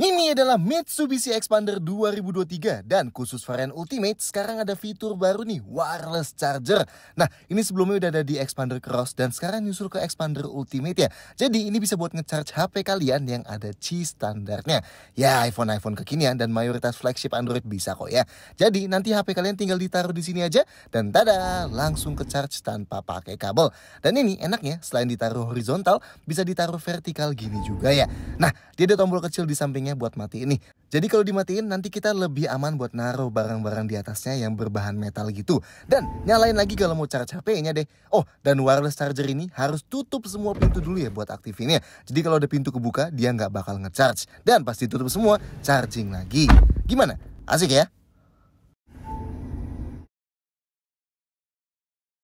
Ini adalah Mitsubishi Expander 2023 dan khusus varian Ultimate sekarang ada fitur baru nih, wireless charger. Nah, ini sebelumnya udah ada di Expander Cross dan sekarang nyusul ke Expander Ultimate ya. Jadi ini bisa buat ngecharge HP kalian yang ada Qi standarnya. Ya, iPhone-iPhone kekinian dan mayoritas flagship Android bisa kok ya. Jadi nanti HP kalian tinggal ditaruh di sini aja dan tada, langsung ke charge tanpa pakai kabel. Dan ini enaknya selain ditaruh horizontal, bisa ditaruh vertikal gini juga ya. Nah, dia ada tombol kecil di sampingnya buat mati ini. Jadi kalau dimatiin nanti kita lebih aman buat naruh barang-barang di atasnya yang berbahan metal gitu. Dan nyalain lagi kalau mau charge HP-nya deh. Oh, dan wireless charger ini harus tutup semua pintu dulu ya buat aktifinnya. Jadi kalau ada pintu kebuka, dia nggak bakal ngecharge. Dan pasti tutup semua, charging lagi. Gimana? Asik ya?